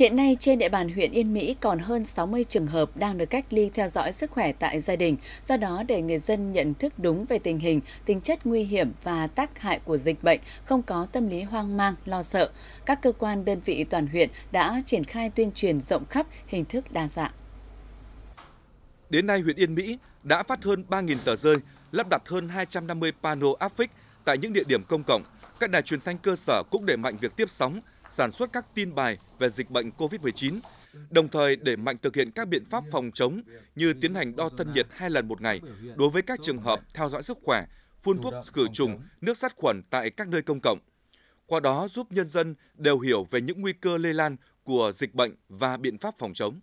Hiện nay trên địa bàn huyện Yên Mỹ còn hơn 60 trường hợp đang được cách ly theo dõi sức khỏe tại gia đình, do đó để người dân nhận thức đúng về tình hình, tính chất nguy hiểm và tác hại của dịch bệnh, không có tâm lý hoang mang, lo sợ, các cơ quan đơn vị toàn huyện đã triển khai tuyên truyền rộng khắp hình thức đa dạng. Đến nay huyện Yên Mỹ đã phát hơn 3.000 tờ rơi, lắp đặt hơn 250 pano áp phích tại những địa điểm công cộng. Các đài truyền thanh cơ sở cũng đẩy mạnh việc tiếp sóng, sản xuất các tin bài về dịch bệnh COVID-19, đồng thời để mạnh thực hiện các biện pháp phòng chống như tiến hành đo thân nhiệt hai lần một ngày đối với các trường hợp theo dõi sức khỏe, phun thuốc khử trùng, nước sát khuẩn tại các nơi công cộng. Qua đó giúp nhân dân đều hiểu về những nguy cơ lây lan của dịch bệnh và biện pháp phòng chống.